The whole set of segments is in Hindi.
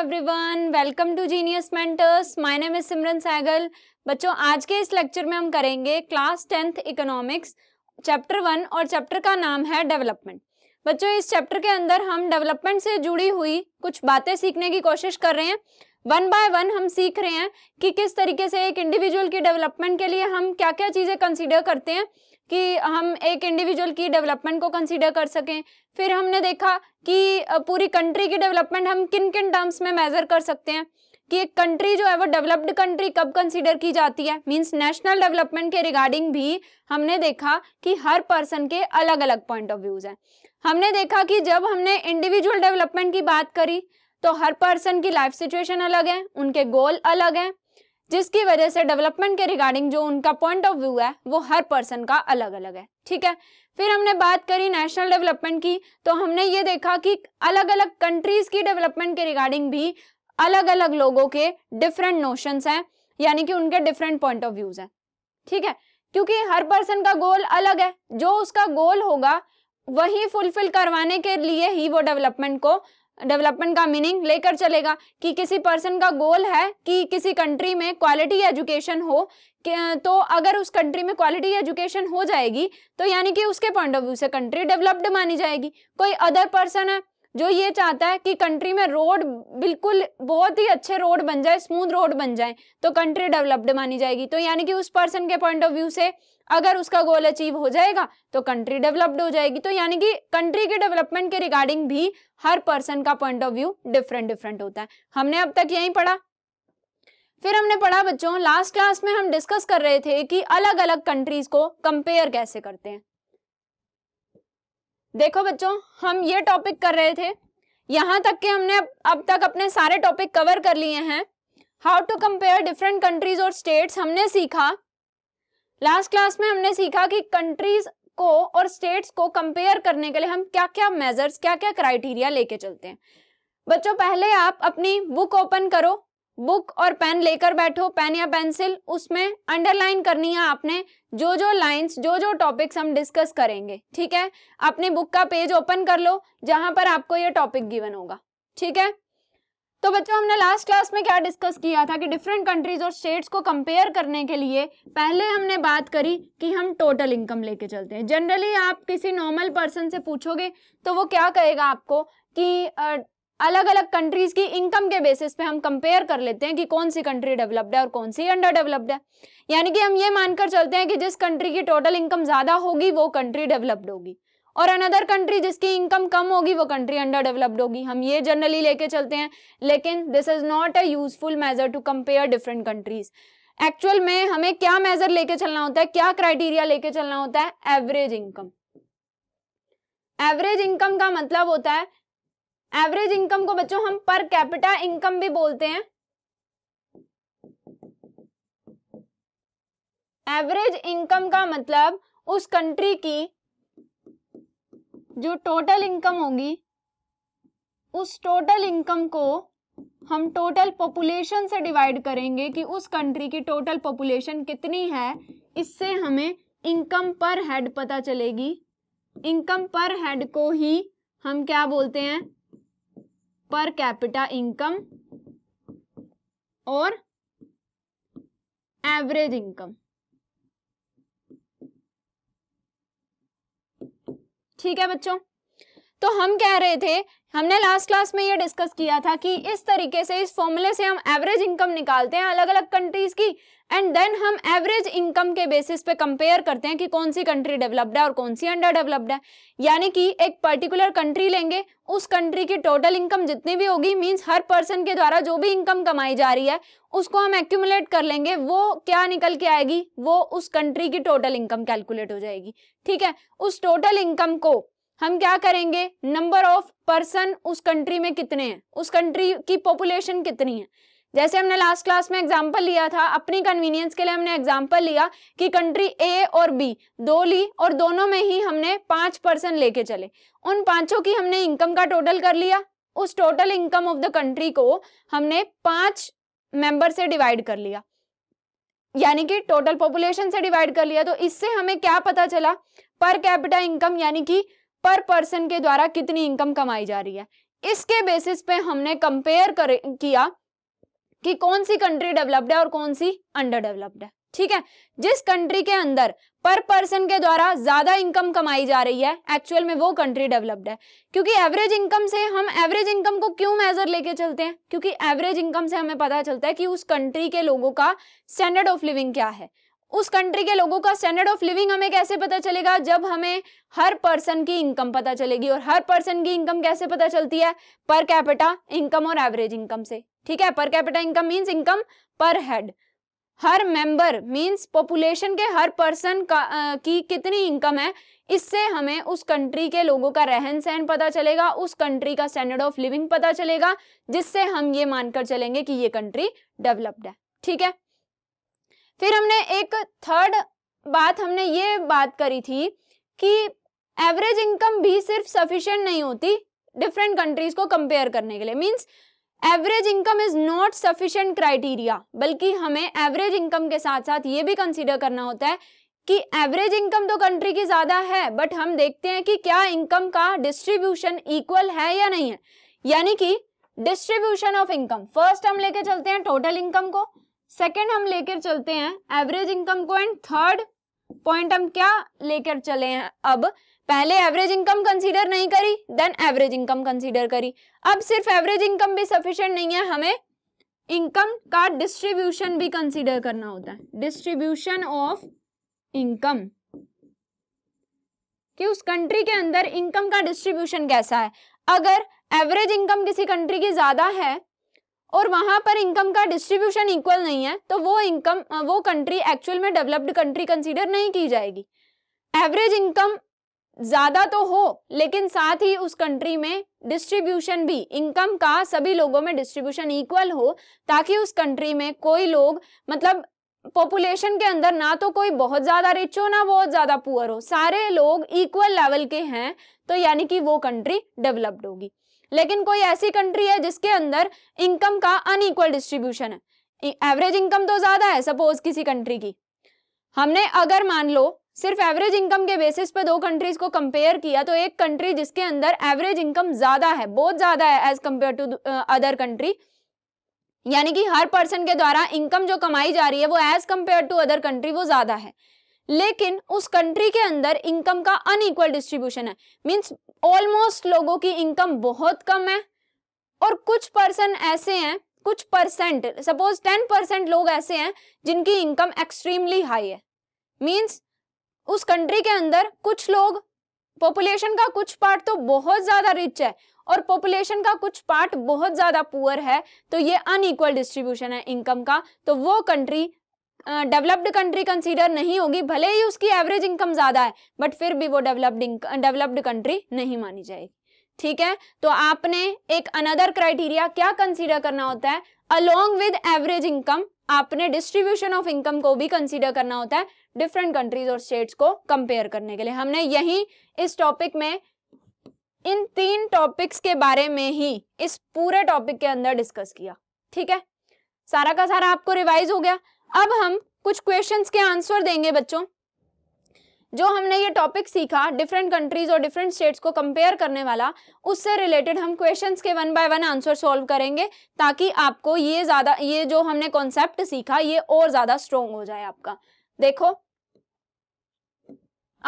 everyone welcome to genius mentors my name is Simran Saigal बच्चों आज के इस लेक्चर में हम करेंगे class tenth economics chapter one और चैप्टर का नाम है डेवलपमेंट बच्चों इस चैप्टर के अंदर हम डेवलपमेंट से जुड़ी हुई कुछ बातें सीखने की कोशिश कर रहे हैं वन बाय वन हम सीख रहे हैं कि किस तरीके से एक इंडिविजुअल की डेवलपमेंट के लिए हम क्या क्या चीज़ें कंसिडर करते हैं कि हम एक इंडिविजुअल की डेवलपमेंट को कंसीडर कर सकें फिर हमने देखा कि पूरी कंट्री की डेवलपमेंट हम किन किन टर्म्स में मेज़र कर सकते हैं कि एक कंट्री जो है वो डेवलप्ड कंट्री कब कंसीडर की जाती है मींस नेशनल डेवलपमेंट के रिगार्डिंग भी हमने देखा कि हर पर्सन के अलग अलग पॉइंट ऑफ व्यूज़ हैं हमने देखा कि जब हमने इंडिविजुअल डेवलपमेंट की बात करी तो हर पर्सन की लाइफ सिचुएशन अलग है उनके गोल अलग हैं जिसकी वजह से डेवलपमेंट के रिगार्डिंग जो उनका पॉइंट ऑफ व्यू है वो हर पर्सन का अलग अलग है ठीक है फिर हमने बात करी नेशनल डेवलपमेंट की तो हमने ये देखा कि अलग अलग कंट्रीज की डेवलपमेंट के रिगार्डिंग भी अलग अलग लोगों के डिफरेंट नोशन हैं यानी कि उनके डिफरेंट पॉइंट ऑफ व्यूज हैं ठीक है क्योंकि हर पर्सन का गोल अलग है जो उसका गोल होगा वही फुलफिल करवाने के लिए ही वो डेवलपमेंट को डेवलपमेंट का मीनिंग लेकर चलेगा कि किसी पर्सन का गोल है कि किसी कंट्री में क्वालिटी एजुकेशन हो तो अगर उस कंट्री में क्वालिटी एजुकेशन हो जाएगी तो यानी कि उसके पॉइंट ऑफ व्यू से कंट्री डेवलप्ड मानी जाएगी कोई अदर पर्सन है जो ये चाहता है कि कंट्री में रोड बिल्कुल बहुत ही अच्छे रोड बन जाए स्मूथ रोड बन जाए तो कंट्री डेवलप्ड मानी जाएगी तो यानी कि उस पर्सन के पॉइंट ऑफ व्यू से अगर उसका गोल अचीव हो जाएगा तो कंट्री डेवलप्ड हो जाएगी तो यानी कि कंट्री के डेवलपमेंट के रिगार्डिंग भी हर पर्सन का point of view different different होता है हमने अब तक यही पढ़ा फिर हमने पढ़ा बच्चों लास्ट क्लास में हम डिस्कस कर रहे थे कि अलग अलग कंट्रीज को कंपेयर कैसे करते हैं देखो बच्चों हम ये टॉपिक कर रहे थे यहां तक के हमने अब तक अपने सारे टॉपिक कवर कर लिए हैं how to compare different countries और स्टेट्स हमने सीखा लास्ट क्लास में हमने सीखा कि कंट्रीज को और स्टेट्स को कंपेयर करने के लिए हम क्या क्या मेजर्स क्या क्या क्राइटेरिया लेके चलते हैं बच्चों पहले आप अपनी बुक ओपन करो बुक और पेन लेकर बैठो पेन या पेंसिल उसमें अंडरलाइन करनी है आपने जो जो लाइंस जो जो टॉपिक्स हम डिस्कस करेंगे ठीक है अपने बुक का पेज ओपन कर लो जहां पर आपको ये टॉपिक गिवन होगा ठीक है तो बच्चों हमने लास्ट क्लास में क्या डिस्कस किया था कि डिफरेंट कंट्रीज और स्टेट्स को कंपेयर करने के लिए पहले हमने बात करी कि हम टोटल इनकम लेके चलते हैं जनरली आप किसी नॉर्मल पर्सन से पूछोगे तो वो क्या कहेगा आपको कि अलग अलग कंट्रीज की इनकम के बेसिस पे हम कंपेयर कर लेते हैं कि कौन सी कंट्री डेवलप्ड है और कौन सी अंडर डेवलप्ड है यानी कि हम ये मानकर चलते हैं कि जिस कंट्री की टोटल इनकम ज़्यादा होगी वो कंट्री डेवलप्ड होगी और अनदर कंट्री जिसकी इनकम कम होगी वो कंट्री अंडर डेवलप्ड होगी हम ये जनरली लेके चलते हैं लेकिन this is not a useful measure to compare different countries actual में हमें क्या मेजर लेके चलना होता है क्या क्राइटेरिया लेके चलना होता है एवरेज इनकम एवरेज इनकम का मतलब होता है एवरेज इनकम को बच्चों हम पर कैपिटा इनकम भी बोलते हैं एवरेज इनकम का मतलब उस कंट्री की जो टोटल इनकम होगी उस टोटल इनकम को हम टोटल पॉपुलेशन से डिवाइड करेंगे कि उस कंट्री की टोटल पॉपुलेशन कितनी है इससे हमें इनकम पर हेड पता चलेगी इनकम पर हेड को ही हम क्या बोलते हैं पर कैपिटा इनकम और एवरेज इनकम ठीक है बच्चों तो हम कह रहे थे हमने लास्ट क्लास में ये डिस्कस किया था कि इस तरीके से इस फॉर्मूले से हम एवरेज इनकम निकालते हैं अलग अलग कंट्रीज की एंड देन हम एवरेज इनकम के बेसिस पे कंपेयर करते हैं कि कौन सी कंट्री डेवलप्ड है और कौन सी अंडर डेवलप्ड है यानी कि एक पर्टिकुलर कंट्री लेंगे उस कंट्री की टोटल इनकम जितनी भी होगी मींस हर पर्सन के द्वारा जो भी इनकम कमाई जा रही है उसको हम एक्यूमुलेट कर लेंगे वो क्या निकल के आएगी वो उस कंट्री की टोटल इनकम कैलकुलेट हो जाएगी ठीक है उस टोटल इनकम को हम क्या करेंगे नंबर ऑफ पर्सन उस कंट्री में कितने हैं उस कंट्री की पॉपुलेशन कितनी है जैसे हमने लास्ट क्लास में एग्जांपल लिया था अपनी कन्वीनियंस के लिए हमने एग्जांपल लिया कि कंट्री ए और बी दो ली और दोनों में ही हमने पांच पर्सन लेके चले उन पांचों की हमने इनकम का टोटल कर लिया उस total income of the country को हमने पांच मेंबर से डिवाइड कर लिया यानी कि टोटल पॉपुलेशन से डिवाइड कर लिया तो इससे हमें क्या पता चला पर कैपिटा इनकम यानी कि पर पर्सन के द्वारा कितनी इनकम कमाई जा रही है इसके बेसिस पे हमने कंपेयर कर किया कि कौन सी कंट्री डेवलप्ड है और कौन सी अंडर डेवलप्ड है ठीक है जिस कंट्री के अंदर पर पर्सन के द्वारा ज्यादा इनकम कमाई जा रही है एक्चुअल में वो कंट्री डेवलप्ड है क्योंकि एवरेज इनकम से हम एवरेज इनकम को क्यों मेजर लेके चलते हैं क्योंकि एवरेज इनकम से हमें पता चलता है कि उस कंट्री के लोगों का स्टैंडर्ड ऑफ लिविंग क्या है उस कंट्री के लोगों का स्टैंडर्ड ऑफ लिविंग हमें कैसे पता चलेगा जब हमें हर पर्सन की इनकम पता चलेगी और हर पर्सन की इनकम कैसे पता चलती है पर कैपिटा इनकम और एवरेज इनकम से ठीक है per capita income means income per head हर मेंबर मींस पॉपुलेशन के हर पर्सन का आ, की कितनी इनकम है इससे हमें उस कंट्री के लोगों का रहन सहन पता चलेगा उस कंट्री का स्टैंडर्ड ऑफ लिविंग पता चलेगा जिससे हम ये मानकर चलेंगे कि ये कंट्री डेवलप्ड है ठीक है फिर हमने एक थर्ड बात हमने ये बात करी थी कि एवरेज इनकम भी सिर्फ सफिशियंट नहीं होती डिफरेंट कंट्रीज को कंपेयर करने के लिए means average income is not sufficient criteria बल्कि हमें एवरेज इनकम के साथ साथ ये भी कंसिडर करना होता है कि एवरेज इनकम तो कंट्री की ज़्यादा है बट हम देखते हैं कि क्या इनकम का डिस्ट्रीब्यूशन इक्वल है या नहीं है यानी कि डिस्ट्रीब्यूशन ऑफ इनकम फर्स्ट हम लेके चलते हैं टोटल इनकम को सेकेंड हम लेकर चलते हैं एवरेज इनकम को एंड थर्ड पॉइंट हम क्या लेकर चले हैं अब पहले एवरेज इनकम कंसीडर नहीं करी देन एवरेज इनकम कंसीडर करी अब सिर्फ एवरेज इनकम भी सफिशिएंट नहीं है हमें इनकम का डिस्ट्रीब्यूशन भी कंसीडर करना होता है डिस्ट्रीब्यूशन ऑफ इनकम कि उस कंट्री के अंदर इनकम का डिस्ट्रीब्यूशन कैसा है अगर एवरेज इनकम किसी कंट्री की ज्यादा है और वहां पर इनकम का डिस्ट्रीब्यूशन इक्वल नहीं है तो वो इनकम वो कंट्री एक्चुअल में डेवलप्ड कंट्री कंसीडर नहीं की जाएगी एवरेज इनकम ज़्यादा तो हो लेकिन साथ ही उस कंट्री में डिस्ट्रीब्यूशन भी इनकम का सभी लोगों में डिस्ट्रीब्यूशन इक्वल हो ताकि उस कंट्री में कोई लोग मतलब पॉपुलेशन के अंदर ना तो कोई बहुत ज़्यादा रिच हो ना बहुत ज़्यादा पुअर हो सारे लोग इक्वल लेवल के हैं तो यानी कि वो कंट्री डेवलप्ड होगी लेकिन कोई ऐसी कंट्री है जिसके अंदर इनकम का अनईक्वल डिस्ट्रीब्यूशन है एवरेज इनकम तो ज्यादा है सपोज किसी कंट्री की हमने अगर मान लो सिर्फ एवरेज इनकम के बेसिस पे दो कंट्रीज को कंपेयर किया तो एक कंट्री जिसके अंदर एवरेज इनकम ज्यादा है बहुत ज्यादा है as compare to other country यानी कि हर पर्सन के द्वारा इनकम जो कमाई जा रही है वो as compare to other country वो ज्यादा है लेकिन उस कंट्री के अंदर इनकम का अनइक्वल डिस्ट्रीब्यूशन है मींस ऑलमोस्ट लोगों की इनकम बहुत कम है और कुछ पर्सन ऐसे हैं कुछ परसेंट सपोज टेन परसेंट लोग ऐसे हैं जिनकी इनकम एक्सट्रीमली हाई है मीन्स उस कंट्री के अंदर कुछ लोग पॉपुलेशन का कुछ पार्ट तो बहुत ज़्यादा रिच है और पॉपुलेशन का कुछ पार्ट बहुत ज़्यादा पुअर है तो ये अनइक्वल डिस्ट्रीब्यूशन है इनकम का तो वो कंट्री डेवलप्ड कंट्री कंसीडर नहीं होगी भले ही उसकी एवरेज इनकम ज़्यादा है बट फिर भी वो डेवलप्ड डेवलप्ड कंट्री नहीं मानी जाएगी ठीक है तो आपने एक अनदर क्राइटेरिया क्या कंसीडर करना होता है अलोंग विद एवरेज इनकम आपने डिस्ट्रीब्यूशन ऑफ इनकम को भी कंसीडर करना होता है डिफरेंट कंट्रीज और स्टेट्स को कंपेयर करने के लिए हमने यही इस टॉपिक में इन तीन टॉपिक्स के बारे में ही इस पूरे टॉपिक के अंदर डिस्कस किया ठीक है सारा का सारा आपको रिवाइज हो गया अब हम कुछ क्वेश्चंस के आंसर देंगे बच्चों जो हमने ये टॉपिक सीखा डिफरेंट कंट्रीज और डिफरेंट स्टेट्स को कंपेयर करने वाला उससे रिलेटेड हम क्वेश्चंस के one by one answer solve करेंगे ताकि आपको ये ज़्यादा ये जो हमने कॉन्सेप्ट सीखा ये और ज़्यादा स्ट्रोंग हो जाए आपका देखो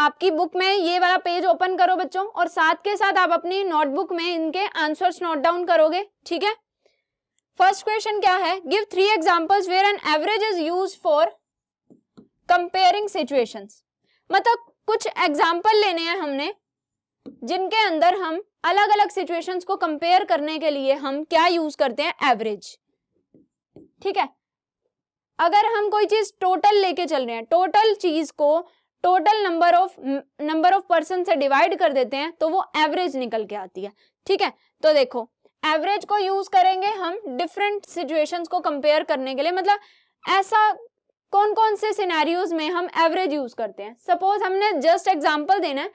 आपकी बुक में ये वाला पेज ओपन करो बच्चों और साथ के साथ आप अपनी नोटबुक में इनके आंसर्स नोट डाउन करोगे ठीक है फर्स्ट क्वेश्चन क्या है give three examples where an average is use for comparing situation मतलब कुछ एग्जाम्पल लेने हैं हमने जिनके अंदर हम अलग अलग सिचुएशंस को कंपेयर करने के लिए हम क्या यूज करते हैं एवरेज ठीक है अगर हम कोई चीज टोटल लेके चल रहे हैं टोटल चीज को total number of number of person से डिवाइड कर देते हैं तो वो एवरेज निकल के आती है ठीक है तो देखो एवरेज को यूज करेंगे हम डिफरेंट सिचुएशंस को कंपेयर करने के लिए मतलब ऐसा कौन कौन से सिनेरियोज में हम एवरेज यूज करते हैं सपोज हमने जस्ट एग्जाम्पल देना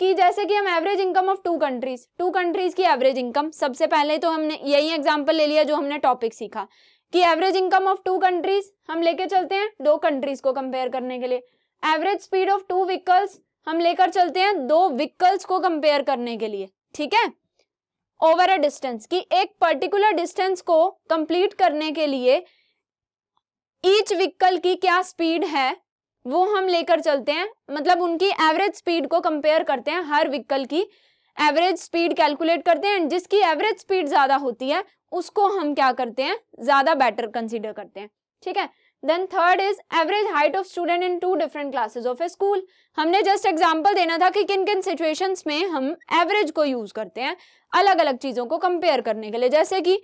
कि जैसे कि हम average income of two countries two countries की एवरेज इनकम सबसे पहले तो हमने यही एग्जाम्पल ले लिया जो हमने टॉपिक सीखा कि average income of two countries हम लेके चलते हैं दो कंट्रीज को कंपेयर करने के लिए average speed of two vehicles हम लेकर चलते हैं दो व्हीकल्स को कंपेयर करने के लिए ठीक है ओवर अ डिस्टेंस कि एक पर्टिकुलर डिस्टेंस को कंप्लीट करने के लिए ईच व्हीकल की क्या स्पीड है वो हम लेकर चलते हैं मतलब उनकी एवरेज स्पीड को कंपेयर करते हैं हर व्हीकल की एवरेज स्पीड कैलकुलेट करते हैं जिसकी एवरेज स्पीड ज़्यादा होती है उसको हम क्या करते हैं ज़्यादा बेटर कंसिडर करते हैं ठीक है then third is average height of student in two different classes of a school हमने जस्ट एग्जाम्पल देना था कि किन किन सिचुएशंस में हम एवरेज को यूज करते हैं अलग अलग चीजों को कंपेयर करने के लिए जैसे कि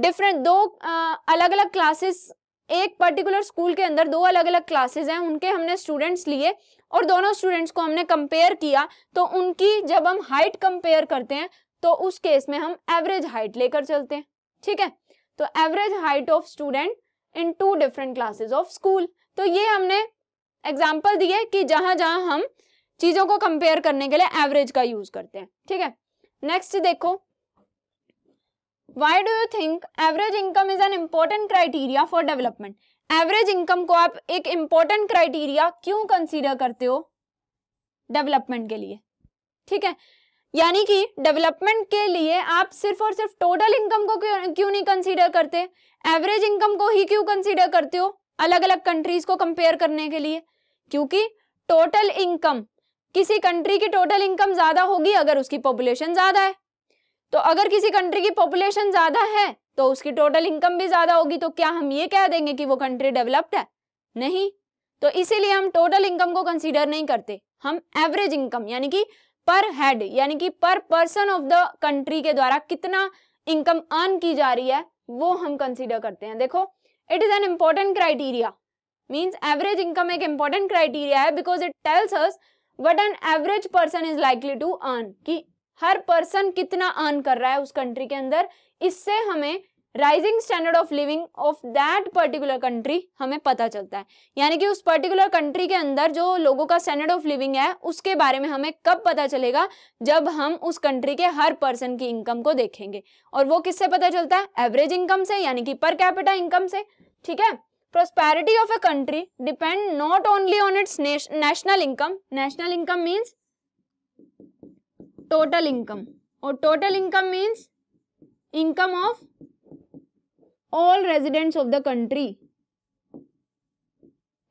डिफरेंट दो आ, अलग अलग क्लासेस एक पर्टिकुलर स्कूल के अंदर दो अलग अलग क्लासेज हैं उनके हमने स्टूडेंट्स लिए और दोनों स्टूडेंट्स को हमने कंपेयर किया तो उनकी जब हम हाइट कंपेयर करते हैं तो उस केस में हम एवरेज हाइट लेकर चलते हैं ठीक है तो average height of student in two different classes of school तो ये हमने एग्जाम्पल दिए कि जहां जहां हम चीजों को कंपेयर करने के लिए एवरेज का यूज करते हैं ठीक है नेक्स्ट देखो why do you think average income is an important criteria for development average income को आप एक इम्पोर्टेंट क्राइटेरिया क्यों कंसिडर करते हो डेवलपमेंट के लिए ठीक है यानी कि डेवलपमेंट के लिए आप सिर्फ और सिर्फ टोटल इनकम को क्यों नहीं कंसीडर करते एवरेज इनकम को ही क्यों कंसीडर करते हो अलग अलग कंट्रीज को कंपेयर करने के लिए क्योंकि टोटल इनकम किसी कंट्री की टोटल इनकम ज्यादा होगी अगर उसकी पॉपुलेशन ज्यादा है तो अगर किसी कंट्री की पॉपुलेशन ज्यादा है तो उसकी टोटल इनकम भी ज्यादा होगी तो क्या हम ये कह देंगे कि वो कंट्री डेवलप्ड है नहीं तो इसीलिए हम टोटल इनकम को कंसीडर नहीं करते हम एवरेज इनकम यानी कि पर हेड यानी कि पर पर्सन ऑफ द कंट्री के द्वारा कितना इनकम अर्न की जा रही है वो हम कंसीडर करते हैं देखो it is an important criteria means average income एक इम्पोर्टेंट क्राइटेरिया है because it tells us what an average person is likely to earn कि हर पर्सन कितना अर्न कर रहा है उस कंट्री के अंदर इससे हमें rising standard of living of that particular country हमें पता चलता है यानी कि उस पर्टिकुलर कंट्री के अंदर जो लोगों का स्टैंडर्ड ऑफ लिविंग है उसके बारे में हमें कब पता चलेगा जब हम उस कंट्री के हर पर्सन की इनकम को देखेंगे और वो किससे पता चलता है एवरेज इनकम से यानी कि पर कैपिटा इनकम से ठीक है prosperity of a country depend not only on its national income national income means total income और total income means income of all residents of the country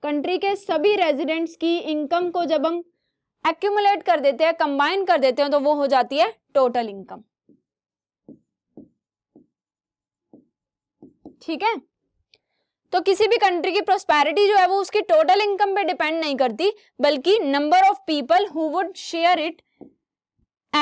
country के सभी रेजिडेंट्स की इनकम को जब हम एक्यूमुलेट कर देते हैं कंबाइन कर देते हैं तो वो हो जाती है टोटल इनकम ठीक है तो किसी भी कंट्री की प्रोस्पैरिटी जो है वो उसकी टोटल इनकम पे डिपेंड नहीं करती बल्कि number of people who would share it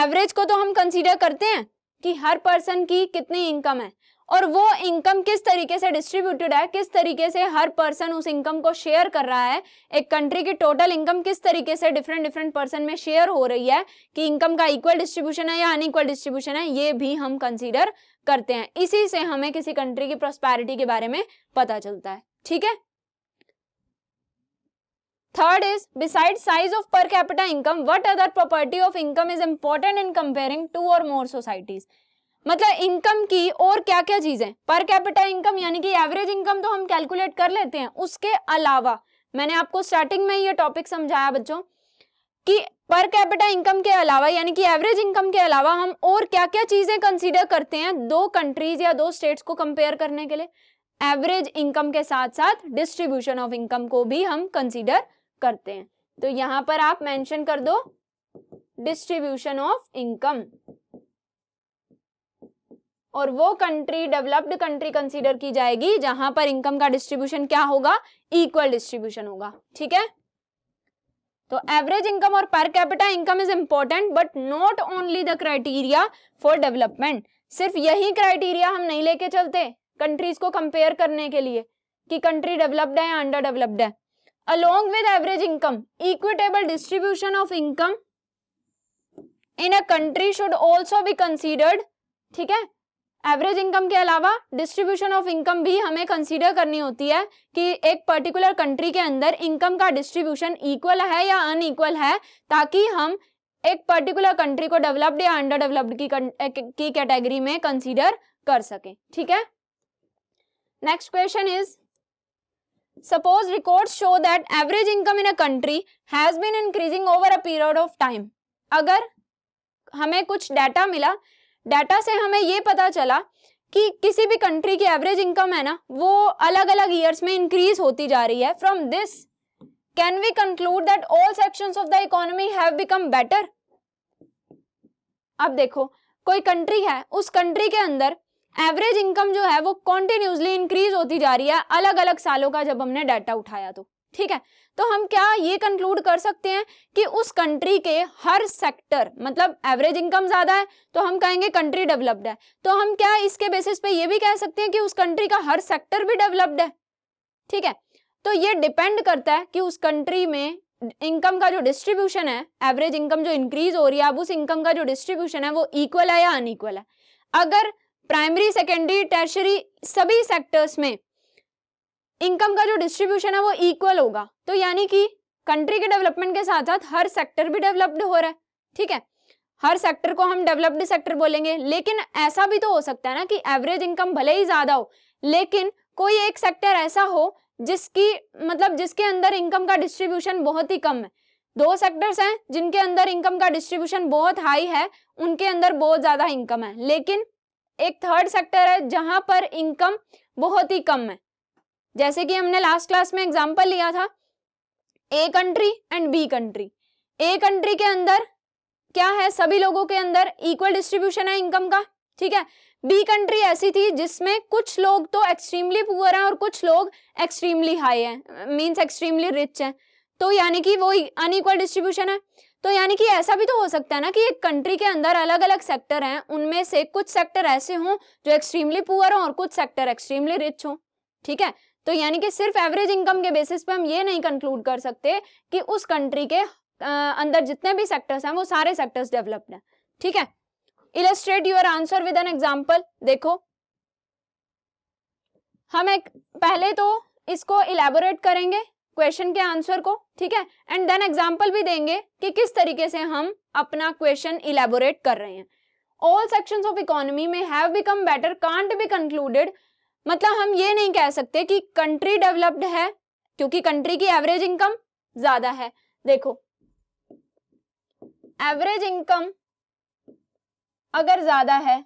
average को तो हम कंसीडर करते हैं कि हर पर्सन की कितनी इनकम है और वो इनकम किस तरीके से डिस्ट्रीब्यूटेड है किस तरीके से हर पर्सन उस इनकम को शेयर कर रहा है एक कंट्री की टोटल इनकम किस तरीके से डिफरेंट डिफरेंट पर्सन में शेयर हो रही है कि इनकम का इक्वल डिस्ट्रीब्यूशन है या अनइक्वल डिस्ट्रीब्यूशन है ये भी हम कंसीडर करते हैं इसी से हमें किसी कंट्री की प्रोस्पैरिटी के बारे में पता चलता है ठीक है third is beside size of per capital income what other property of income is important in comparing to और मोर सोसाइटीज मतलब इनकम की और क्या क्या चीजें पर कैपिटल इनकम यानी कि एवरेज इनकम तो हम कैलकुलेट कर लेते हैं उसके अलावा मैंने आपको स्टार्टिंग में ये टॉपिक समझाया बच्चों कि पर कैपिटा इनकम के अलावा यानी कि एवरेज इनकम के अलावा हम और क्या क्या चीजें कंसीडर करते हैं दो कंट्रीज या दो स्टेट्स को कंपेयर करने के लिए एवरेज इनकम के साथ साथ डिस्ट्रीब्यूशन ऑफ इनकम को भी हम कंसीडर करते हैं तो यहां पर आप मेंशन कर दो डिस्ट्रीब्यूशन ऑफ इनकम और वो कंट्री डेवलप्ड कंट्री कंसीडर की जाएगी जहां पर इनकम का डिस्ट्रीब्यूशन क्या होगा इक्वल डिस्ट्रीब्यूशन होगा ठीक है तो एवरेज इनकम और per capita income is important but not only the criteria for development सिर्फ यही क्राइटेरिया हम नहीं लेके चलते कंट्रीज को कंपेयर करने के लिए कि कंट्री डेवलप्ड है या अंडर डेवलप्ड है along with average income equitable distribution of income in a country should also be considered ठीक है एवरेज इनकम के अलावा डिस्ट्रीब्यूशन ऑफ इनकम भी हमें कंसीडर करनी होती है कि एक पर्टिकुलर कंट्री के अंदर इनकम का डिस्ट्रीब्यूशन इक्वल है या अनइक्वल है ताकि हम एक पर्टिकुलर कंट्री को डेवलप्ड या अंडर डेवलप्ड की कैटेगरी में कंसीडर कर सकें ठीक है next question is suppose record show that average income in a country has been increasing over a period of time अगर हमें कुछ डाटा मिला डाटा से हमें ये पता चला कि किसी भी कंट्री की एवरेज इनकम है ना वो अलग अलग ईयर्स में इंक्रीज होती जा रही है from this can we conclude that all sections of the economy have become better अब देखो कोई कंट्री है उस कंट्री के अंदर एवरेज इनकम जो है वो कॉन्टिन्यूसली इंक्रीज होती जा रही है अलग अलग सालों का जब हमने डाटा उठाया तो ठीक है तो हम क्या ये कंक्लूड कर सकते हैं कि उस कंट्री के हर सेक्टर मतलब एवरेज इनकम ज़्यादा है तो हम कहेंगे कंट्री डेवलप्ड है तो हम क्या इसके बेसिस पे ये भी कह सकते हैं कि उस कंट्री का हर सेक्टर भी डेवलप्ड है ठीक है तो ये डिपेंड करता है कि उस कंट्री में इनकम का जो डिस्ट्रीब्यूशन है एवरेज इनकम जो इंक्रीज हो रही है अब उस इनकम का जो डिस्ट्रीब्यूशन है वो इक्वल है या अनइक्वल है अगर प्राइमरी सेकेंडरी टर्शरी सभी सेक्टर्स में इनकम का जो डिस्ट्रीब्यूशन है वो इक्वल होगा तो यानी कि कंट्री के डेवलपमेंट के साथ साथ हर सेक्टर भी डेवलप्ड हो रहा है ठीक है हर सेक्टर को हम डेवलप्ड सेक्टर बोलेंगे लेकिन ऐसा भी तो हो सकता है ना कि एवरेज इनकम भले ही ज्यादा हो लेकिन कोई एक सेक्टर ऐसा हो जिसकी मतलब जिसके अंदर इनकम का डिस्ट्रीब्यूशन बहुत ही कम है दो सेक्टर्स हैं जिनके अंदर इनकम का डिस्ट्रीब्यूशन बहुत हाई है उनके अंदर बहुत ज्यादा इनकम है लेकिन एक थर्ड सेक्टर है जहां पर इनकम बहुत ही कम है जैसे कि हमने लास्ट क्लास में एग्जाम्पल लिया था A country and B country A country के अंदर क्या है सभी लोगों के अंदर इक्वल डिस्ट्रीब्यूशन है इनकम का ठीक है बी कंट्री ऐसी थी जिसमें कुछ लोग तो एक्सट्रीमली पुअर हैं और कुछ लोग एक्सट्रीमली हाई हैं मींस एक्सट्रीमली रिच हैं तो यानी कि वो अनइक्वल डिस्ट्रीब्यूशन है तो यानी कि ऐसा भी तो हो सकता है ना कि एक कंट्री के अंदर अलग अलग सेक्टर हैं उनमें से कुछ सेक्टर ऐसे हों जो एक्सट्रीमली पुअर हों और कुछ सेक्टर एक्सट्रीमली रिच हों ठीक है तो यानी कि सिर्फ एवरेज इनकम के बेसिस पे हम ये नहीं कंक्लूड कर सकते कि उस कंट्री के अंदर जितने भी सेक्टर्स हैं वो सारे सेक्टर्स डेवलप्ड हैं ठीक है illustrate your answer with an example देखो हम एक पहले तो इसको इलेबोरेट करेंगे क्वेश्चन के आंसर को ठीक है एंड देन एग्जाम्पल भी देंगे कि किस तरीके से हम अपना क्वेश्चन इलेबोरेट कर रहे हैं ऑल सेक्शंस ऑफ इकोनॉमी में have become better can't be concluded मतलब हम ये नहीं कह सकते कि कंट्री डेवलप्ड है क्योंकि कंट्री की एवरेज इनकम ज्यादा है देखो एवरेज इनकम अगर ज्यादा है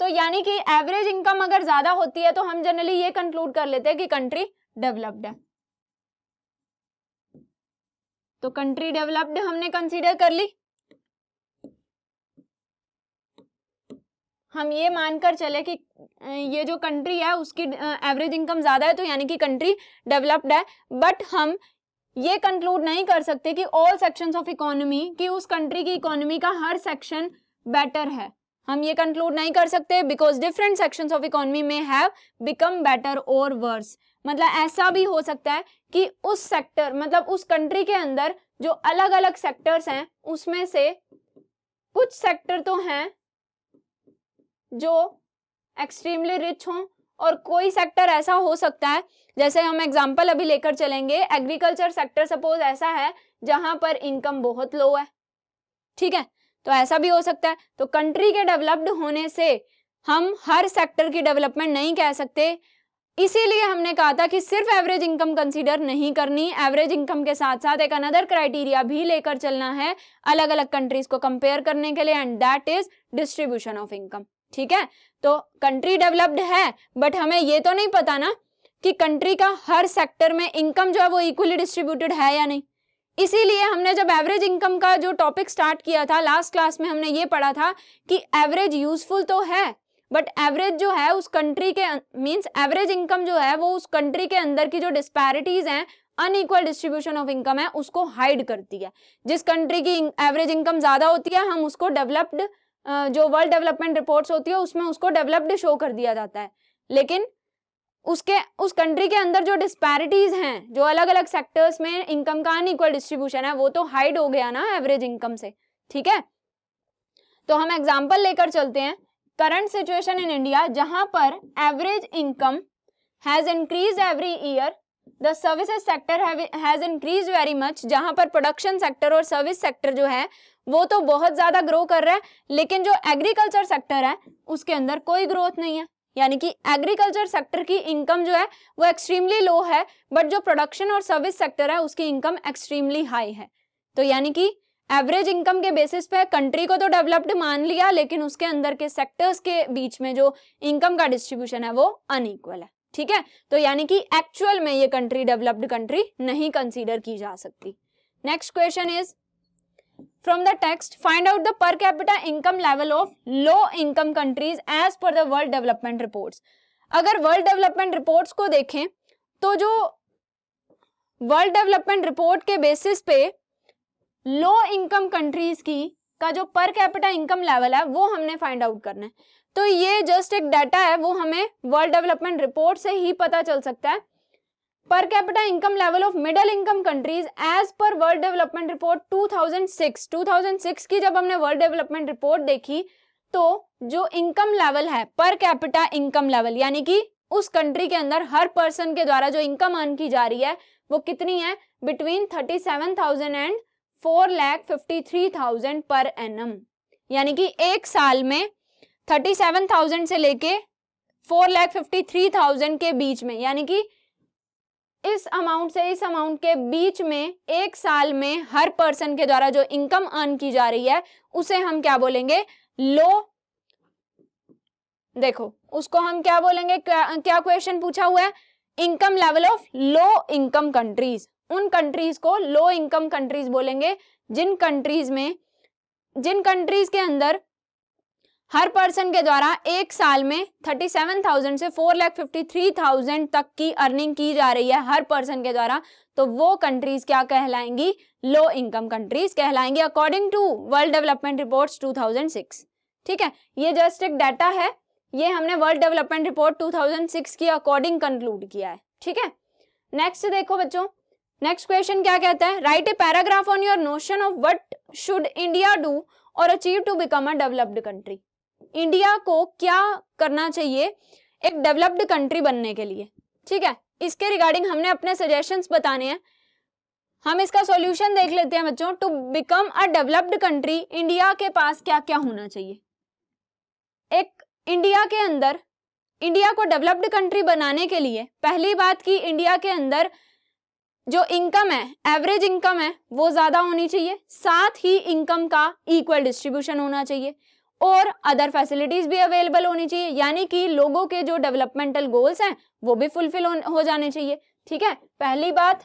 तो यानी कि एवरेज इनकम अगर ज्यादा होती है तो हम जनरली ये कंक्लूड कर लेते हैं कि कंट्री डेवलप्ड है तो कंट्री डेवलप्ड हमने कंसीडर कर ली हम ये मानकर चले कि ये जो कंट्री है उसकी एवरेज इनकम ज़्यादा है तो यानी कि कंट्री डेवलप्ड है बट हम ये कंक्लूड नहीं कर सकते कि ऑल सेक्शंस ऑफ इकोनॉमी कि उस कंट्री की इकोनॉमी का हर सेक्शन बेटर है हम ये कंक्लूड नहीं कर सकते because different sections of economy में हैव बिकम बेटर और वर्स मतलब ऐसा भी हो सकता है कि उस सेक्टर मतलब उस कंट्री के अंदर जो अलग अलग सेक्टर्स हैं उसमें से कुछ सेक्टर तो हैं जो एक्सट्रीमली रिच हों और कोई सेक्टर ऐसा हो सकता है जैसे हम एग्जाम्पल अभी लेकर चलेंगे एग्रीकल्चर सेक्टर सपोज ऐसा है जहां पर इनकम बहुत लो है ठीक है तो ऐसा भी हो सकता है तो कंट्री के डेवलप्ड होने से हम हर सेक्टर की डेवलपमेंट नहीं कह सकते इसीलिए हमने कहा था कि सिर्फ एवरेज इनकम कंसीडर नहीं करनी एवरेज इनकम के साथ साथ एक अनदर क्राइटेरिया भी लेकर चलना है अलग अलग कंट्रीज को कंपेयर करने के लिए and that is distribution of income ठीक है तो कंट्री डेवलप्ड है बट हमें ये तो नहीं पता ना कि कंट्री का हर सेक्टर में इनकम जो है वो इक्वली डिस्ट्रीब्यूटेड है या नहीं इसीलिए हमने जब एवरेज इनकम का जो टॉपिक स्टार्ट किया था लास्ट क्लास में हमने ये पढ़ा था कि एवरेज यूजफुल तो है बट एवरेज जो है उस कंट्री के मींस एवरेज इनकम जो है वो उस कंट्री के अंदर की जो डिस्पैरिटीज हैं अनइक्वल डिस्ट्रीब्यूशन ऑफ इनकम है उसको हाइड करती है जिस कंट्री की एवरेज इनकम ज़्यादा होती है हम उसको डेवलप्ड जो वर्ल्ड डेवलपमेंट रिपोर्ट्स होती है उसमें उसको डेवलप्ड शो कर दिया जाता है लेकिन उसके उस कंट्री के अंदर जो डिस्पैरिटीज़ हैं जो अलग अलग सेक्टर्स में इनकम का अनइक्वल डिस्ट्रीब्यूशन है वो तो हाइड हो गया ना एवरेज इनकम से ठीक है तो हम एग्जाम्पल लेकर चलते हैं करंट सिचुएशन इन इंडिया जहां पर average income has increase every year the services sector has increase very much जहां पर प्रोडक्शन सेक्टर और सर्विस सेक्टर जो है वो तो बहुत ज्यादा ग्रो कर रहा है लेकिन जो एग्रीकल्चर सेक्टर है उसके अंदर कोई ग्रोथ नहीं है यानी कि एग्रीकल्चर सेक्टर की इनकम जो है वो एक्सट्रीमली लो है बट जो प्रोडक्शन और सर्विस सेक्टर है उसकी इनकम एक्सट्रीमली हाई है तो यानी कि एवरेज इनकम के बेसिस पे कंट्री को तो डेवलप्ड मान लिया लेकिन उसके अंदर के सेक्टर्स के बीच में जो इनकम का डिस्ट्रीब्यूशन है वो अनइक्वल है ठीक है तो यानी कि एक्चुअल में ये कंट्री डेवलप्ड कंट्री नहीं कंसीडर की जा सकती next question is from the text find out the per capita income level of low income countries as per the world development अगर वर्ल्ड डेवलपमेंट रिपोर्ट्स को देखें तो जो वर्ल्ड डेवलपमेंट रिपोर्ट के बेसिस पे लो इनकम कंट्रीज की का जो पर कैपिटा इनकम लेवल है वो हमने फाइंड आउट करना है तो ये जस्ट एक डाटा है वो हमें वर्ल्ड डेवलपमेंट रिपोर्ट से ही पता चल सकता है per capita income level of middle income countries as per world development report 2006 2006 की जब हमने वर्ल्ड डेवलपमेंट रिपोर्ट देखी तो जो इनकम लेवल है पर कैपिटा इनकम लेवल यानी कि उस कंट्री के अंदर हर पर्सन के द्वारा जो इनकम अर्न की जा रही है वो कितनी है between thirty seven thousand and four lakh fifty three thousand per annum यानी कि एक साल में थर्टी सेवन थाउजेंड से लेके four lakh fifty three thousand के बीच में यानी कि इस अमाउंट से इस अमाउंट के बीच में एक साल में हर पर्सन के द्वारा जो इनकम अर्न की जा रही है उसे हम क्या बोलेंगे लो देखो उसको हम क्या बोलेंगे क्या क्वेश्चन पूछा हुआ है income level of low income countries उन कंट्रीज को लो इनकम कंट्रीज बोलेंगे जिन कंट्रीज में जिन कंट्रीज के अंदर हर पर्सन के द्वारा एक साल में 37,000 से 4,53,000 तक की अर्निंग की जा रही है हर पर्सन के द्वारा तो वो कंट्रीज क्या कहलाएंगी लो इनकम कंट्रीज कहलाएंगी according to world development reports 2006 ठीक है ये जस्ट एक डाटा है ये हमने वर्ल्ड डेवलपमेंट रिपोर्ट 2006 की अकॉर्डिंग कंक्लूड किया है ठीक है नेक्स्ट देखो बच्चों नेक्स्ट क्वेश्चन क्या कहता है write a paragraph on your notion of what should India do और achieve to become a developed country India को क्या करना चाहिए एक डेवलप्ड कंट्री बनने के लिए ठीक है इसके रिगार्डिंग हमने अपने सजेशंस बताने हैं हम इसका सॉल्यूशन देख लेते हैं बच्चों to become a developed country India के पास क्या क्या होना चाहिए एक इंडिया के अंदर इंडिया को डेवलप्ड कंट्री बनाने के लिए पहली बात की इंडिया के अंदर जो इनकम है एवरेज इनकम है वो ज्यादा होनी चाहिए साथ ही इनकम का इक्वल डिस्ट्रीब्यूशन होना चाहिए और अदर फैसिलिटीज भी अवेलेबल होनी चाहिए यानी कि लोगों के जो डेवलपमेंटल गोल्स हैं वो भी फुलफिल हो जाने चाहिए ठीक है पहली बात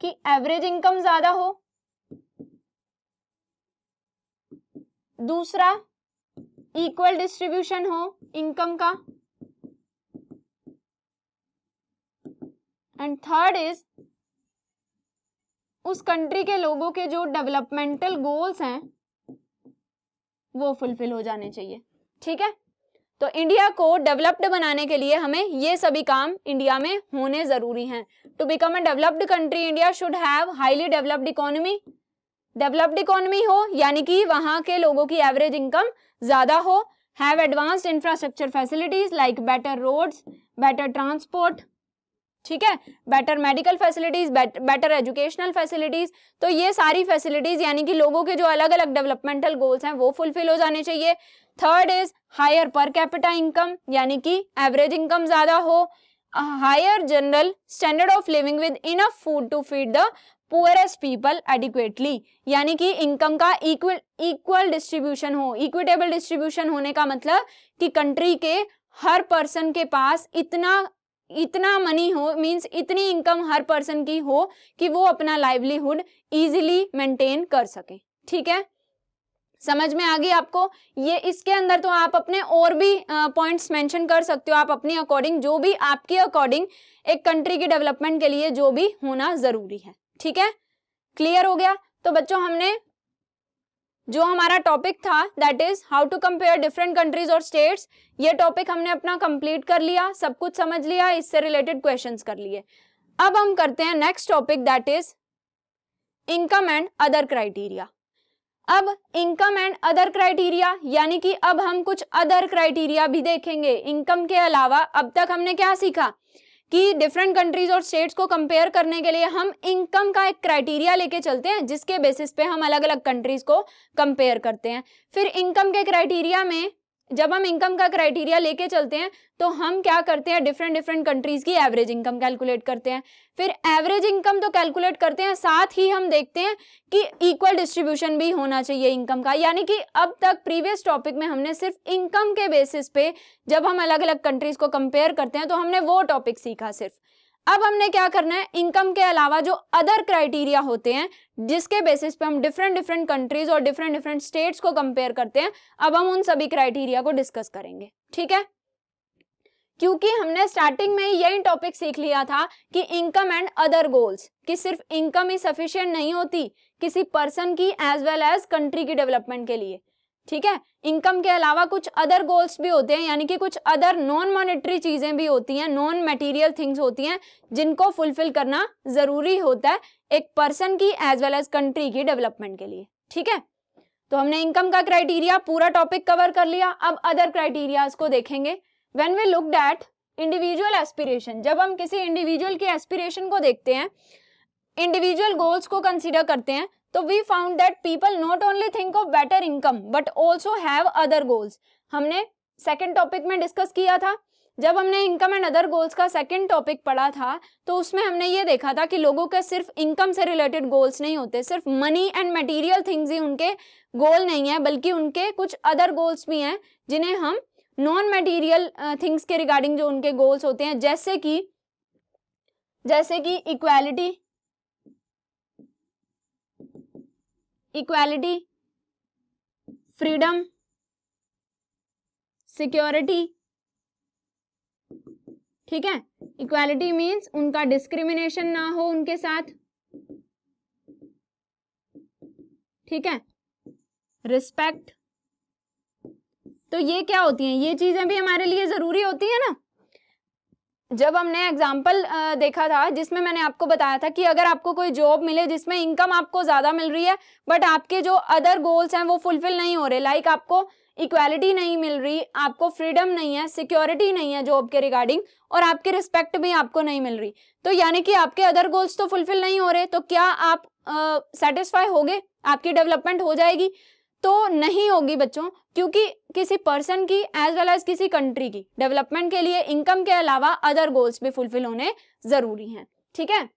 कि एवरेज इनकम ज्यादा हो दूसरा इक्वल डिस्ट्रीब्यूशन हो इनकम का एंड थर्ड इज उस कंट्री के लोगों के जो डेवलपमेंटल गोल्स हैं वो फुलफिल हो जाने चाहिए ठीक है तो इंडिया को डेवलप्ड बनाने के लिए हमें ये सभी काम इंडिया में होने जरूरी हैं to become a developed country India should have highly developed economy developed economy हो यानी कि वहां के लोगों की एवरेज इनकम ज्यादा हो have advanced infrastructure facilities like better roads better transport ठीक है better medical facilities better educational facilities तो ये सारी फैसिलिटीज यानी कि लोगों के जो अलग अलग डेवलपमेंटल गोल्स हैं वो फुलफिल हो जाने चाहिए third is higher per capita income यानी कि एवरेज इनकम ज्यादा हो higher general standard of living with enough food to feed the poorest people adequately यानी कि इनकम का इक्वल इक्वल डिस्ट्रीब्यूशन हो इक्विटेबल डिस्ट्रीब्यूशन होने का मतलब कि कंट्री के हर पर्सन के पास इतना इतना मनी हो मीन्स इतनी इनकम हर पर्सन की हो कि वो अपना लाइवलीहुड ईजिली मेंटेन कर सके ठीक है समझ में आ गई आपको ये इसके अंदर तो आप अपने और भी पॉइंट्स मेंशन कर सकते हो आप अपने अकॉर्डिंग जो भी आपके अकॉर्डिंग एक कंट्री की डेवलपमेंट के लिए जो भी होना ज़रूरी है ठीक है क्लियर हो गया तो बच्चों हमने जो हमारा टॉपिक था that is how to compare different countries और स्टेट्स ये टॉपिक हमने अपना कंप्लीट कर लिया सब कुछ समझ लिया इससे रिलेटेड क्वेश्चन कर लिए अब हम करते हैं next topic that is income and other criteria अब इनकम एंड अदर क्राइटेरिया यानी कि अब हम कुछ अदर क्राइटेरिया भी देखेंगे इनकम के अलावा अब तक हमने क्या सीखा कि डिफरेंट कंट्रीज और स्टेट्स को कंपेयर करने के लिए हम इनकम का एक क्राइटेरिया लेके चलते हैं जिसके बेसिस पे हम अलग अलग कंट्रीज को कंपेयर करते हैं फिर इनकम के क्राइटेरिया में जब हम इनकम का क्राइटेरिया लेके चलते हैं तो हम क्या करते हैं डिफरेंट डिफरेंट कंट्रीज़ की एवरेज इनकम कैलकुलेट करते हैं फिर एवरेज इनकम तो कैलकुलेट करते हैं साथ ही हम देखते हैं कि इक्वल डिस्ट्रीब्यूशन भी होना चाहिए इनकम का यानी कि अब तक प्रीवियस टॉपिक में हमने सिर्फ इनकम के बेसिस पे जब हम अलग अलग कंट्रीज़ को कंपेयर करते हैं तो हमने वो टॉपिक सीखा सिर्फ अब हमने क्या करना है इनकम के अलावा जो अदर क्राइटेरिया होते हैं जिसके बेसिस पे हम डिफरेंट डिफरेंट कंट्रीज और डिफरेंट डिफरेंट स्टेट्स को कंपेयर करते हैं अब हम उन सभी क्राइटेरिया को डिस्कस करेंगे ठीक है क्योंकि हमने स्टार्टिंग में यही टॉपिक सीख लिया था कि इनकम एंड अदर गोल्स कि सिर्फ इनकम ही सफिशियंट नहीं होती किसी पर्सन की एज वेल एज कंट्री की डेवलपमेंट के लिए ठीक है इनकम के अलावा कुछ अदर गोल्स भी होते हैं यानी कि कुछ अदर नॉन मॉनेटरी चीज़ें भी होती हैं नॉन मटेरियल थिंग्स होती हैं जिनको फुलफिल करना ज़रूरी होता है एक पर्सन की एज वेल एज कंट्री की डेवलपमेंट के लिए ठीक है तो हमने इनकम का क्राइटेरिया पूरा टॉपिक कवर कर लिया अब अदर क्राइटेरियाज को देखेंगे when we look that individual aspiration जब हम किसी इंडिविजुअल की एस्पिरेशन को देखते हैं इंडिविजुअल गोल्स को कंसिडर करते हैं तो we found that people not only think of better income but also have other goals हमने सेकेंड टॉपिक में डिस्कस किया था जब हमने इनकम एंड अदर गोल्स का सेकंड टॉपिक पढ़ा था तो उसमें हमने ये देखा था कि लोगों के सिर्फ इनकम से रिलेटेड गोल्स नहीं होते सिर्फ मनी एंड मटेरियल थिंग्स ही उनके गोल नहीं है बल्कि उनके कुछ अदर गोल्स भी हैं जिन्हें हम नॉन मटेरियल थिंग्स के रिगार्डिंग जो उनके गोल्स होते हैं जैसे कि जैसे कि इक्वालिटी इक्वालिटी फ्रीडम सिक्योरिटी ठीक है इक्वालिटी मीन्स उनका डिस्क्रिमिनेशन ना हो उनके साथ ठीक है रिस्पेक्ट तो ये क्या होती है ये चीजें भी हमारे लिए जरूरी होती है ना जब हमने एग्जाम्पल देखा था जिसमें मैंने आपको बताया था कि अगर आपको कोई जॉब मिले जिसमें इनकम आपको ज़्यादा मिल रही है बट आपके जो अदर गोल्स हैं वो फुलफिल नहीं हो रहे लाइक like आपको इक्वालिटी नहीं मिल रही आपको फ्रीडम नहीं है सिक्योरिटी नहीं है जॉब के रिगार्डिंग और आपके रिस्पेक्ट भी आपको नहीं मिल रही तो यानी कि आपके अदर गोल्स तो फुलफिल नहीं हो रहे तो क्या आप सेटिस्फाई uh, होगे आपकी डेवलपमेंट हो जाएगी तो नहीं होगी बच्चों क्योंकि किसी पर्सन की एज वेल एज किसी कंट्री की डेवलपमेंट के लिए इनकम के अलावा अदर गोल्स भी फुलफिल होने जरूरी हैं ठीक है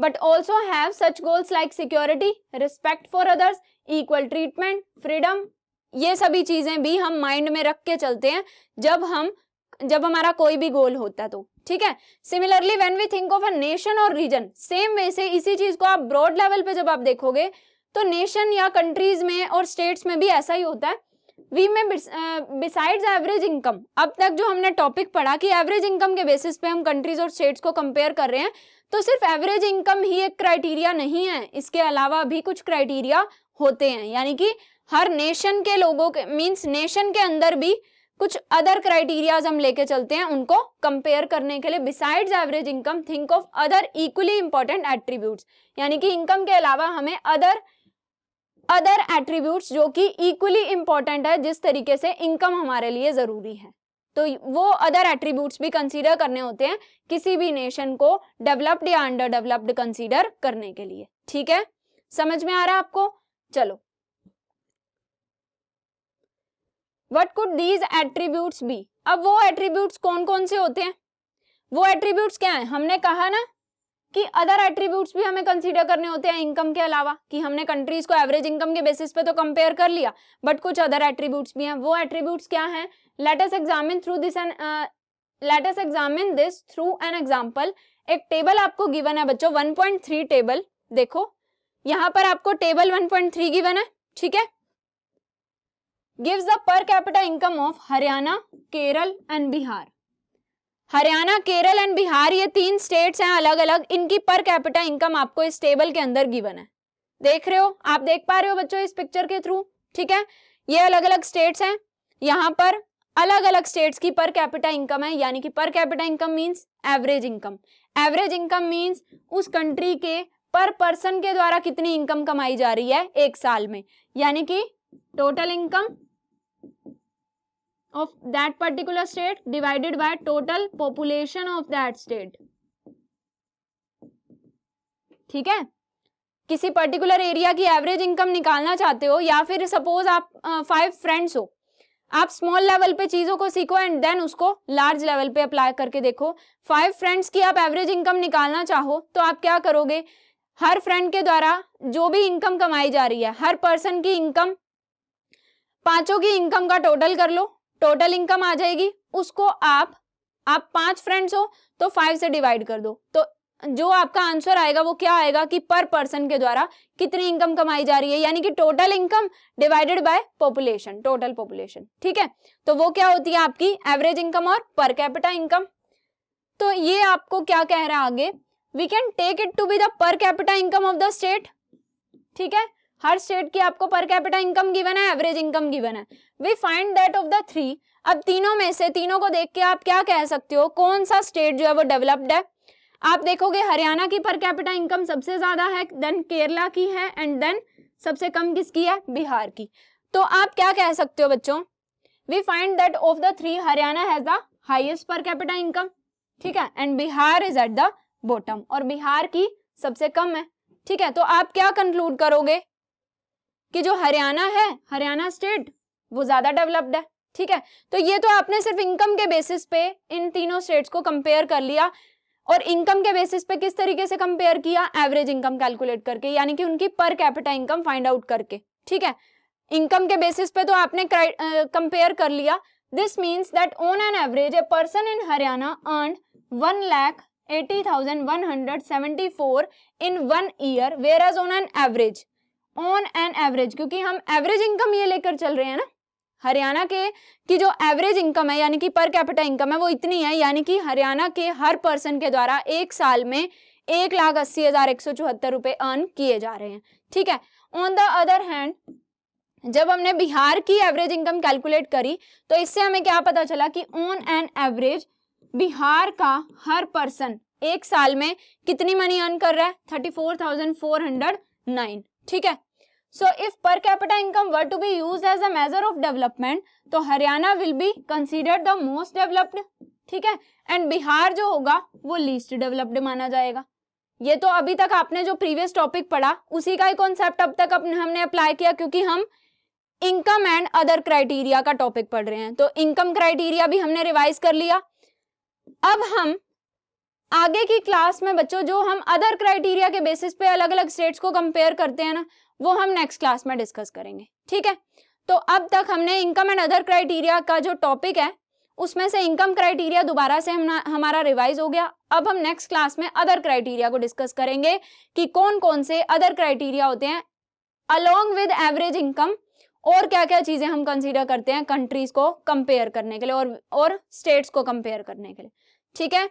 but also have such goals like security respect for others equal treatment freedom ये सभी चीजें भी हम माइंड में रख के चलते हैं जब हम जब हमारा कोई भी गोल होता है तो ठीक है similarly when we think of a nation और रीजन सेम वे से इसी चीज को आप ब्रॉड लेवल पे जब आप देखोगे तो नेशन या कंट्रीज में और स्टेट्स में भी ऐसा ही होता है वी में बिसाइड्स एवरेज इनकम अब तक जो हमने टॉपिक पढ़ा कि एवरेज इनकम के बेसिस पे हम कंट्रीज और स्टेट्स को कंपेयर कर रहे हैं तो सिर्फ एवरेज इनकम ही एक क्राइटेरिया नहीं है इसके अलावा भी कुछ क्राइटेरिया होते हैं यानी कि हर नेशन के लोगों के मीन्स नेशन के अंदर भी कुछ अदर क्राइटेरियाज हम लेके चलते हैं उनको कंपेयर करने के लिए besides average income think of other equally important attributes यानी कि इनकम के अलावा हमें अदर अदर एट्रीब्यूट्स जो कि इक्वली इंपॉर्टेंट है जिस तरीके से इनकम हमारे लिए ज़रूरी है तो वो अदर एट्रीब्यूट्स भी कंसीडर करने होते हैं किसी भी नेशन को डेवलप्ड या अंडर डेवलप्ड कंसीडर करने के लिए ठीक है समझ में आ रहा है आपको चलो वट कुड दीज एट्रीब्यूट्स भी अब वो एट्रीब्यूट्स कौन कौन से होते हैं वो एट्रीब्यूट्स क्या है हमने कहा ना कि अदर एट्रीब्यूट्स भी हमें कंसीडर करने होते हैं इनकम के अलावा कि हमने कंट्रीज को एवरेज इनकम के बेसिस पे तो कंपेयर कर लिया बट कुछ अदर एट्रीब्यूट्स भी हैं वो एट्रीब्यूट्स क्या हैं let's examine through this an let's examine this through an example एक टेबल आपको गिवन है बच्चों 1.3 टेबल देखो यहां पर आपको टेबल 1.3 गिवन है ठीक है gives the per capital income of Haryana Kerala and Bihar Haryana Kerala and Bihar ये तीन स्टेट्स हैं अलग अलग इनकी पर कैपिटा इनकम आपको इस टेबल के अंदर गिवन है देख रहे हो आप देख पा रहे हो बच्चों इस पिक्चर के थ्रू ठीक है ये अलग अलग स्टेट्स हैं यहाँ पर अलग अलग स्टेट्स की पर कैपिटा इनकम है यानी कि per capita income means average income average income means उस कंट्री के पर पर्सन के द्वारा कितनी इनकम कमाई जा रही है एक साल में यानी कि total income of that particular state divided by total population of that state ठीक है किसी पर्टिकुलर एरिया की एवरेज इनकम निकालना चाहते हो या फिर सपोज आप फाइव uh, फ्रेंड्स हो आप स्मॉल लेवल पे चीज़ों को सीखो एंड देन उसको लार्ज लेवल पे अप्लाई करके देखो फाइव फ्रेंड्स की आप एवरेज इनकम निकालना चाहो तो आप क्या करोगे हर फ्रेंड के द्वारा जो भी इनकम कमाई जा रही है हर पर्सन की इनकम पांचों की इनकम का टोटल कर लो टोटल इनकम आ जाएगी उसको आप आप पांच फ्रेंड्स हो तो फाइव से डिवाइड कर दो तो जो आपका आंसर आएगा वो क्या आएगा कि पर पर्सन के द्वारा कितनी इनकम कमाई जा रही है यानी कि total income divided by population total population ठीक है तो वो क्या होती है आपकी एवरेज इनकम और पर कैपिटा इनकम तो ये आपको क्या कह रहा है आगे we can take it to be the per capita income of the state ठीक है हर स्टेट की आपको पर कैपिटा इनकम गिवन है एवरेज इनकम गिवन है we find that of the three अब तीनों में से तीनों को देख के आप क्या कह सकते हो कौन सा स्टेट जो है वो डेवलप्ड है आप देखोगे हरियाणा की पर कैपिटा इनकम सबसे ज्यादा है देन केरला की है एंड देन सबसे कम किसकी है बिहार की तो आप क्या कह सकते हो बच्चों we find that of the three Haryana has the highest per capita income ठीक है and Bihar is at the bottom और बिहार की सबसे कम है ठीक है तो आप क्या कंक्लूड करोगे कि जो हरियाणा है हरियाणा स्टेट वो ज्यादा डेवलप्ड है ठीक है तो ये तो आपने सिर्फ इनकम के बेसिस पे इन तीनों स्टेट्स को कंपेयर कर लिया और इनकम के बेसिस पे किस तरीके से कंपेयर किया एवरेज इनकम कैलकुलेट करके यानी कि उनकी पर कैपिटा इनकम फाइंड आउट करके ठीक है इनकम के बेसिस पे तो आपने कंपेयर uh, कर लिया this means that on an average a person in Haryana earn one lakh in one year year as on an average on an average क्योंकि हम एवरेज इनकम ये लेकर चल रहे हैं ना हरियाणा के की जो एवरेज इनकम है यानी कि पर कैपिटल इनकम है वो इतनी है यानी कि हरियाणा के हर पर्सन के द्वारा एक साल में एक लाख अस्सी हजार एक सौ चौहत्तर रुपए अर्न किए जा रहे हैं ठीक है ऑन द अदर हैंड जब हमने बिहार की एवरेज इनकम कैलकुलेट करी तो इससे हमें क्या पता चला कि ऑन एन एवरेज बिहार का हर पर्सन एक साल में कितनी मनी अर्न कर रहा है thirty four thousand four hundred nine ठीक है so if per capita income were to be use as a measure of development तो Haryana will be considered the most developed ठीक है एंड बिहार जो होगा वो लीस्ट डेवलप्ड माना जाएगा ये तो अभी तक आपने जो प्रीवियस टॉपिक पढ़ा उसी का ही कॉन्सेप्ट अब तक अपने हमने अप्लाई किया क्योंकि हम इनकम एंड अदर क्राइटेरिया का टॉपिक पढ़ रहे हैं तो इनकम क्राइटेरिया भी हमने रिवाइज कर लिया अब हम आगे की क्लास में बच्चों जो हम अदर क्राइटेरिया के बेसिस पे अलग अलग स्टेट्स को कंपेयर करते हैं ना वो हम नेक्स्ट क्लास में डिस्कस करेंगे ठीक है तो अब तक हमने इनकम एंड अदर क्राइटेरिया का जो टॉपिक है उसमें से इनकम क्राइटेरिया दोबारा से हमना हमारा रिवाइज हो गया अब हम नेक्स्ट क्लास में अदर क्राइटेरिया को डिस्कस करेंगे कि कौन कौन से अदर क्राइटेरिया होते हैं अलोंग विद एवरेज इनकम और क्या क्या चीज़ें हम कंसीडर करते हैं कंट्रीज को कंपेयर करने के लिए और और स्टेट्स को कंपेयर करने के लिए ठीक है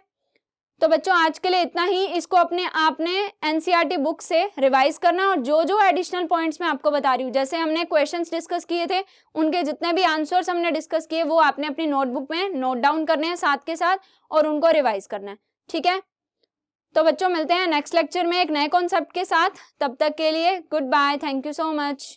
तो बच्चों आज के लिए इतना ही इसको अपने आपने एनसीईआरटी बुक से रिवाइज करना और जो जो एडिशनल पॉइंट्स मैं आपको बता रही हूँ जैसे हमने क्वेश्चंस डिस्कस किए थे उनके जितने भी आंसर्स हमने डिस्कस किए वो आपने अपनी नोटबुक में नोट डाउन करने हैं साथ के साथ और उनको रिवाइज करना है ठीक है तो बच्चों मिलते हैं नेक्स्ट लेक्चर में एक नए कॉन्सेप्ट के साथ तब तक के लिए good bye thank you so much